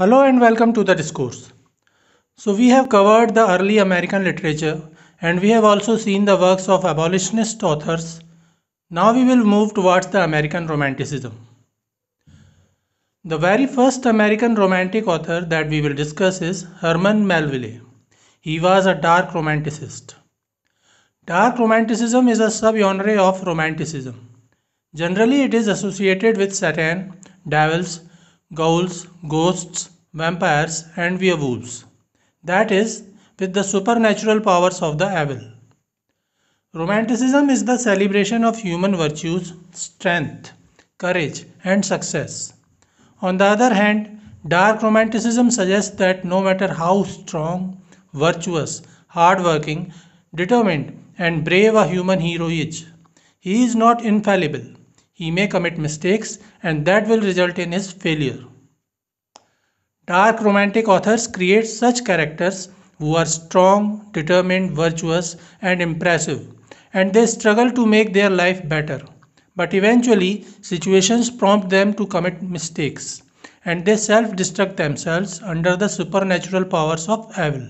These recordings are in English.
Hello and welcome to the discourse. So we have covered the early American literature and we have also seen the works of abolitionist authors. Now we will move towards the American Romanticism. The very first American romantic author that we will discuss is Herman Melville. He was a dark romanticist. Dark romanticism is a subgenre of romanticism. Generally it is associated with Satan, devils ghouls, ghosts, vampires, and werewolves. That is, with the supernatural powers of the evil. Romanticism is the celebration of human virtues, strength, courage, and success. On the other hand, dark romanticism suggests that no matter how strong, virtuous, hardworking, determined, and brave a human hero is, he is not infallible. He may commit mistakes and that will result in his failure. Dark romantic authors create such characters who are strong, determined, virtuous, and impressive, and they struggle to make their life better. But eventually, situations prompt them to commit mistakes, and they self destruct themselves under the supernatural powers of evil.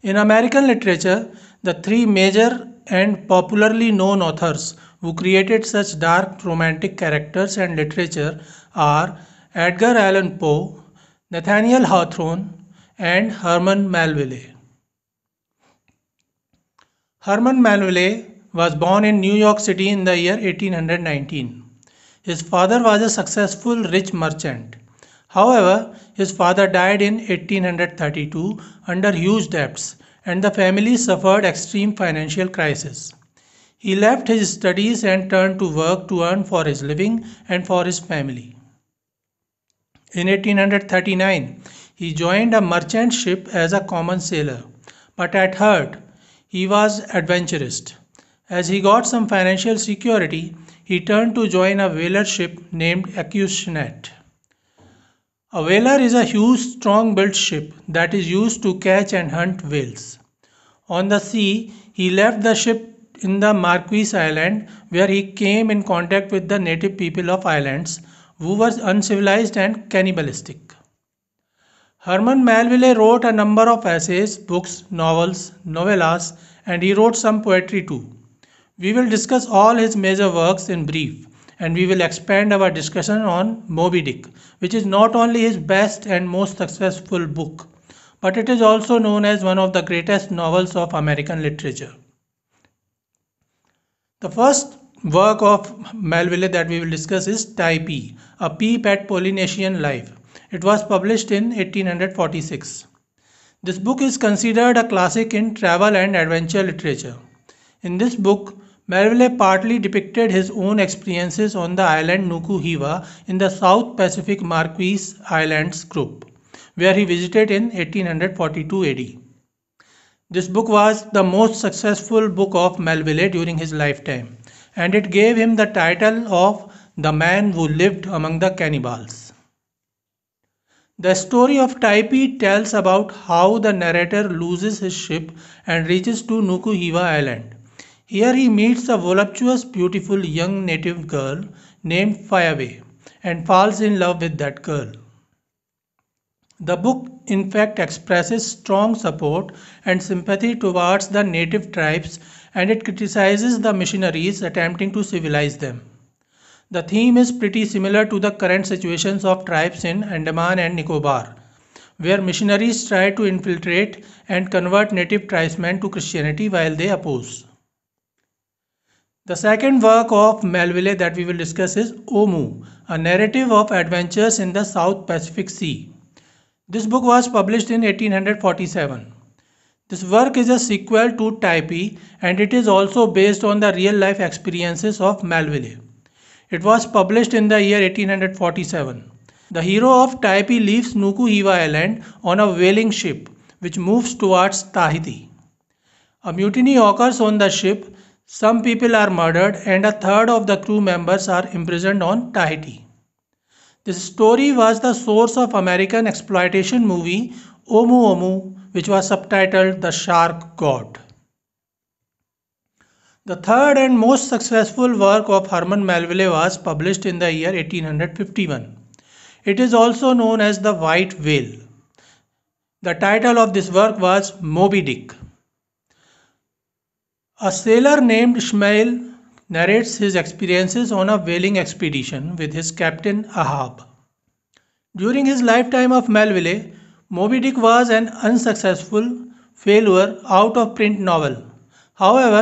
In American literature, the three major and popularly known authors who created such dark romantic characters and literature are Edgar Allan Poe, Nathaniel Hawthorne, and Herman Melville. Herman Melville was born in New York City in the year 1819. His father was a successful rich merchant. However, his father died in 1832 under huge debts and the family suffered extreme financial crisis. He left his studies and turned to work to earn for his living and for his family. In 1839, he joined a merchant ship as a common sailor, but at heart he was adventurous. As he got some financial security, he turned to join a whaler ship named Acushnet. A whaler is a huge, strong built ship that is used to catch and hunt whales. On the sea, he left the ship in the Marquis Island where he came in contact with the native people of islands who were uncivilized and cannibalistic. Herman Melville wrote a number of essays, books, novels, novellas, and he wrote some poetry too. We will discuss all his major works in brief and we will expand our discussion on Moby Dick, which is not only his best and most successful book, but it is also known as one of the greatest novels of American literature. The first work of Melville that we will discuss is *Typee*, a peep at Polynesian life. It was published in 1846. This book is considered a classic in travel and adventure literature. In this book, Melville partly depicted his own experiences on the island Nuku Hiva in the South Pacific Marquesas Islands group, where he visited in 1842 AD. This book was the most successful book of Melville during his lifetime, and it gave him the title of The Man Who Lived Among the Cannibals. The story of Taipei tells about how the narrator loses his ship and reaches to Nukuhiva Island. Here he meets a voluptuous, beautiful young native girl named Fireway, and falls in love with that girl. The book in fact expresses strong support and sympathy towards the native tribes and it criticizes the missionaries attempting to civilize them. The theme is pretty similar to the current situations of tribes in Andaman and Nicobar, where missionaries try to infiltrate and convert native tribesmen to Christianity while they oppose. The second work of Melville that we will discuss is Omu, a narrative of adventures in the South Pacific Sea. This book was published in 1847. This work is a sequel to Typee and it is also based on the real life experiences of Malvile. It was published in the year 1847. The hero of Typee leaves Nuku Hiva Island on a whaling ship which moves towards Tahiti. A mutiny occurs on the ship, some people are murdered, and a third of the crew members are imprisoned on Tahiti. This story was the source of American exploitation movie Omu Omu, which was subtitled The Shark God. The third and most successful work of Herman Melville was published in the year 1851. It is also known as The White Whale. The title of this work was Moby Dick. A sailor named Ishmael narrates his experiences on a whaling expedition with his captain Ahab. During his lifetime of Melville, Moby Dick was an unsuccessful failure out of print novel. However,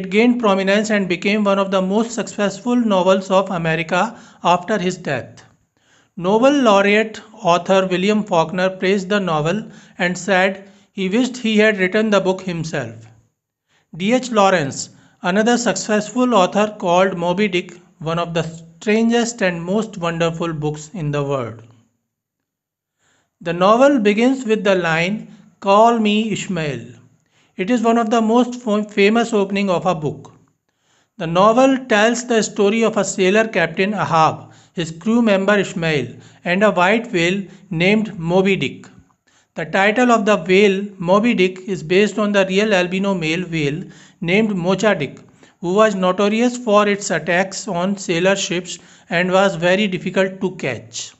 it gained prominence and became one of the most successful novels of America after his death. Nobel laureate author William Faulkner praised the novel and said he wished he had written the book himself. D.H. Lawrence, Another successful author called Moby Dick one of the strangest and most wonderful books in the world. The novel begins with the line, Call me Ishmael. It is one of the most famous opening of a book. The novel tells the story of a sailor captain Ahab, his crew member Ishmael, and a white whale named Moby Dick. The title of the whale Moby Dick is based on the real albino male whale named Mocha Dick, who was notorious for its attacks on sailor ships and was very difficult to catch.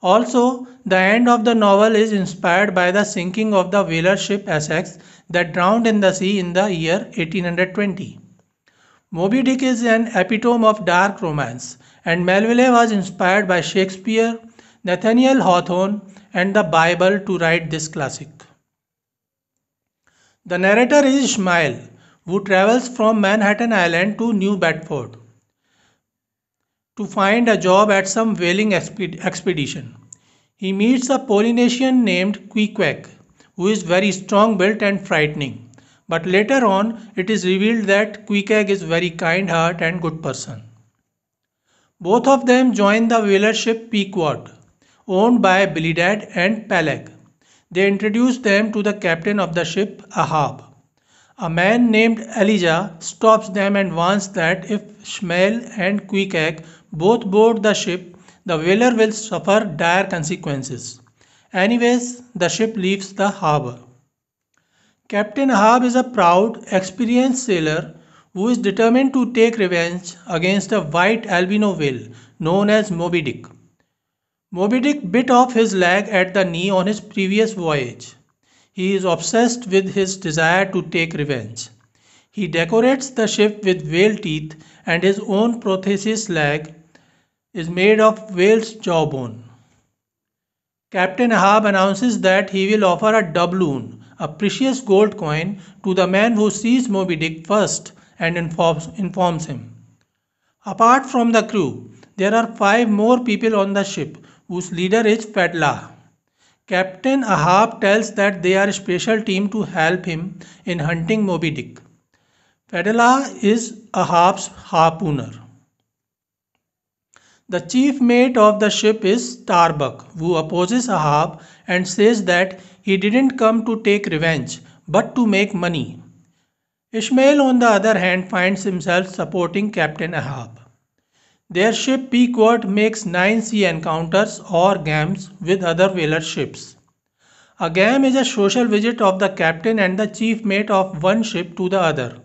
Also, the end of the novel is inspired by the sinking of the whaler ship Essex that drowned in the sea in the year 1820. Moby Dick is an epitome of dark romance, and Melville was inspired by Shakespeare, Nathaniel Hawthorne and the Bible to write this classic. The narrator is Ishmael, who travels from Manhattan Island to New Bedford to find a job at some whaling expedition. He meets a Polynesian named Queequeg, who is very strong built and frightening. But later on, it is revealed that Queequeg is very kind heart and good person. Both of them join the whaler ship Pequod, owned by Bilidad and Peleg. They introduce them to the captain of the ship, Ahab. A man named Elijah stops them and warns that if Shmuel and Quickek both board the ship, the whaler will suffer dire consequences. Anyways, the ship leaves the harbor. Captain Ahab is a proud, experienced sailor who is determined to take revenge against a white albino whale known as Moby Dick. Moby Dick bit off his leg at the knee on his previous voyage. He is obsessed with his desire to take revenge. He decorates the ship with whale teeth and his own prosthesis leg is made of whale's jawbone. Captain Ahab announces that he will offer a doubloon, a precious gold coin, to the man who sees Moby Dick first and informs, informs him. Apart from the crew, there are five more people on the ship whose leader is Fadla. Captain Ahab tells that they are a special team to help him in hunting Moby Dick. Fadla is Ahab's harpooner. The chief mate of the ship is Starbuck, who opposes Ahab and says that he didn't come to take revenge but to make money. Ishmael, on the other hand, finds himself supporting Captain Ahab. Their ship Pequod makes nine sea encounters or games with other whaler ships. A game is a social visit of the captain and the chief mate of one ship to the other.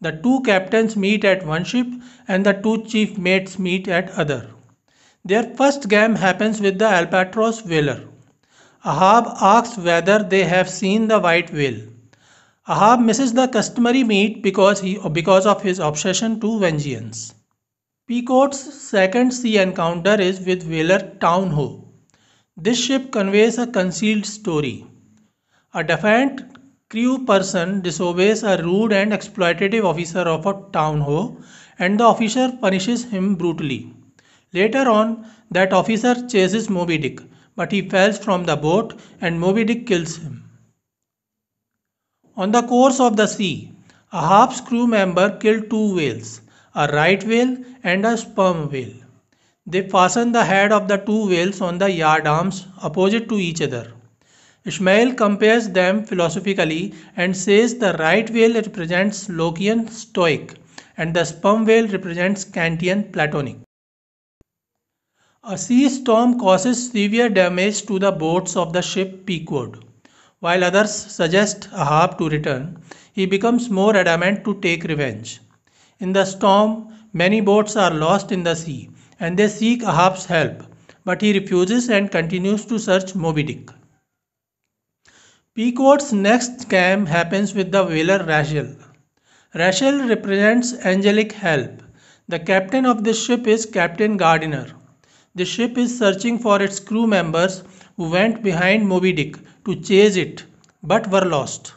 The two captains meet at one ship and the two chief mates meet at other. Their first game happens with the albatross whaler. Ahab asks whether they have seen the white whale. Ahab misses the customary meet because, he, because of his obsession to vengeance. Pequot's second sea encounter is with whaler Town Ho. This ship conveys a concealed story. A defiant crew person disobeys a rude and exploitative officer of a town ho, and the officer punishes him brutally. Later on, that officer chases Moby Dick, but he falls from the boat and Moby Dick kills him. On the course of the sea, a Harp's crew member killed two whales a right whale and a sperm whale. They fasten the head of the two whales on the yard arms, opposite to each other. Ishmael compares them philosophically and says the right whale represents Lokian Stoic and the sperm whale represents Kantian Platonic. A sea storm causes severe damage to the boats of the ship Pequod. While others suggest Ahab to return, he becomes more adamant to take revenge. In the storm, many boats are lost in the sea, and they seek Ahab's help, but he refuses and continues to search Moby Dick. Pequod's next scam happens with the whaler Rachel. Rachel represents angelic help. The captain of this ship is Captain Gardiner. The ship is searching for its crew members who went behind Moby Dick to chase it but were lost.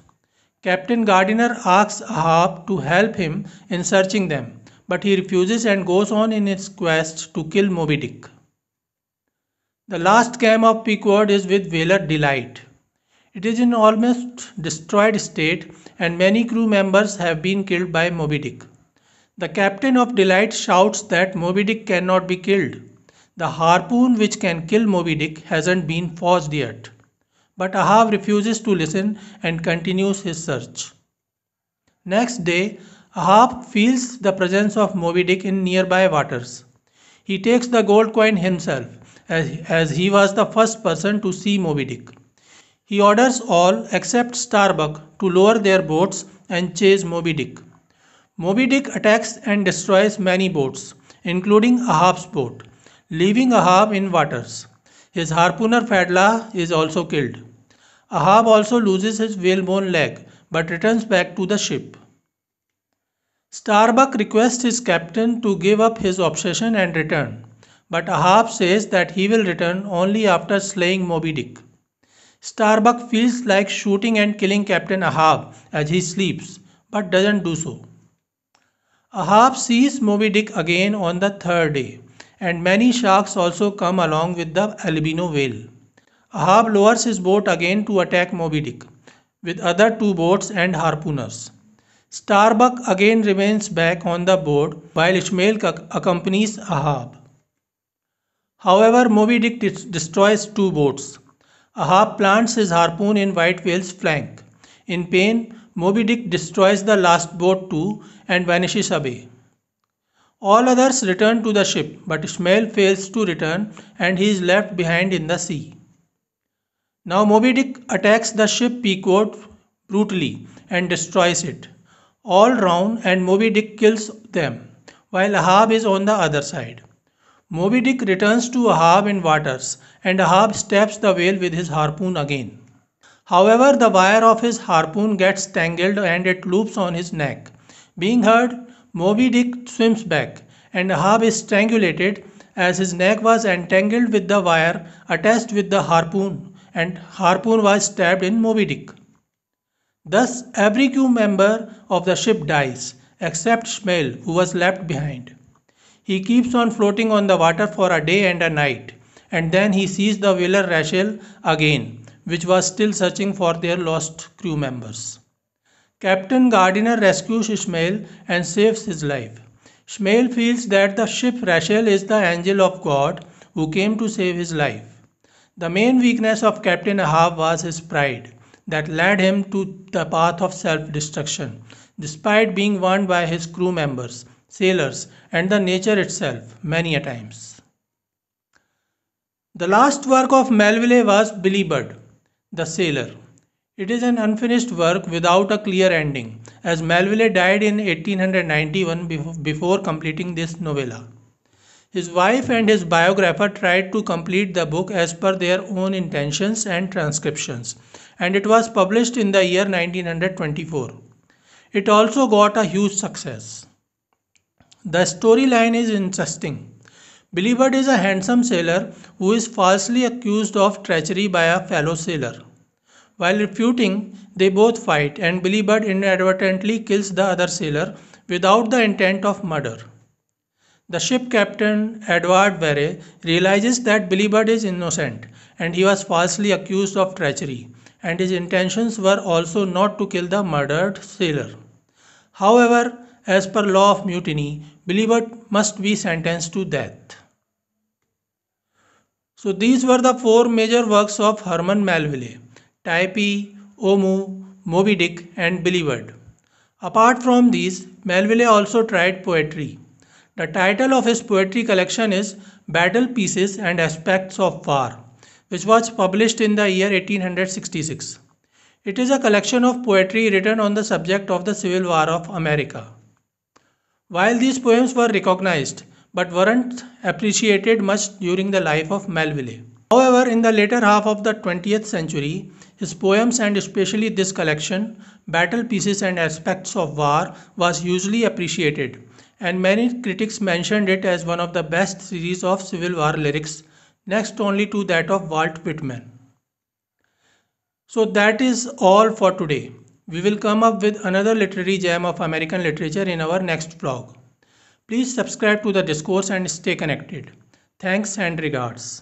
Captain Gardiner asks Ahab to help him in searching them, but he refuses and goes on in his quest to kill Moby Dick. The last game of Pequod is with whaler Delight. It is in almost destroyed state and many crew members have been killed by Moby Dick. The captain of Delight shouts that Moby Dick cannot be killed. The harpoon which can kill Moby Dick hasn't been forged yet but Ahav refuses to listen and continues his search. Next day, Ahab feels the presence of Moby Dick in nearby waters. He takes the gold coin himself, as, as he was the first person to see Moby Dick. He orders all except Starbuck to lower their boats and chase Moby Dick. Moby Dick attacks and destroys many boats, including Ahab's boat, leaving Ahab in waters. His harpooner Fadla is also killed. Ahab also loses his whalebone leg but returns back to the ship. Starbuck requests his captain to give up his obsession and return, but Ahab says that he will return only after slaying Moby Dick. Starbuck feels like shooting and killing Captain Ahab as he sleeps, but doesn't do so. Ahab sees Moby Dick again on the third day, and many sharks also come along with the albino whale. Ahab lowers his boat again to attack Moby Dick with other two boats and harpooners. Starbuck again remains back on the board while Ishmael accompanies Ahab. However, Moby Dick destroys two boats. Ahab plants his harpoon in White Whale's flank. In pain, Moby Dick destroys the last boat too and vanishes away. All others return to the ship, but Ishmael fails to return and he is left behind in the sea. Now Moby Dick attacks the ship Pequod brutally and destroys it. All round and Moby Dick kills them, while Ahab is on the other side. Moby Dick returns to Ahab in waters, and Ahab stabs the whale with his harpoon again. However, the wire of his harpoon gets tangled and it loops on his neck. Being heard, Moby Dick swims back, and Ahab is strangulated as his neck was entangled with the wire attached with the harpoon and Harpoon was stabbed in Moby Dick. Thus, every crew member of the ship dies, except Shmuel, who was left behind. He keeps on floating on the water for a day and a night, and then he sees the whaler Rachel again, which was still searching for their lost crew members. Captain Gardiner rescues Ishmael and saves his life. Ishmael feels that the ship Rachel is the angel of God who came to save his life. The main weakness of Captain Ahab was his pride that led him to the path of self destruction, despite being warned by his crew members, sailors, and the nature itself many a times. The last work of Melville was Billy Budd, the sailor. It is an unfinished work without a clear ending, as Melville died in 1891 before completing this novella. His wife and his biographer tried to complete the book as per their own intentions and transcriptions, and it was published in the year 1924. It also got a huge success. The storyline is interesting. Bilibert is a handsome sailor who is falsely accused of treachery by a fellow sailor. While refuting, they both fight and Bird inadvertently kills the other sailor without the intent of murder. The ship captain Edward Barre realizes that Billy Bird is innocent and he was falsely accused of treachery, and his intentions were also not to kill the murdered sailor. However, as per law of mutiny, Billy Bird must be sentenced to death. So these were the four major works of Herman Melville, Typee, Omu, Moby Dick and Bird. Apart from these, Melville also tried poetry. The title of his poetry collection is Battle Pieces and Aspects of War, which was published in the year 1866. It is a collection of poetry written on the subject of the Civil War of America. While these poems were recognized but weren't appreciated much during the life of Melville. However, in the later half of the 20th century, his poems and especially this collection, Battle Pieces and Aspects of War, was hugely appreciated and many critics mentioned it as one of the best series of Civil War lyrics, next only to that of Walt Whitman. So that is all for today. We will come up with another literary gem of American literature in our next vlog. Please subscribe to the discourse and stay connected. Thanks and regards.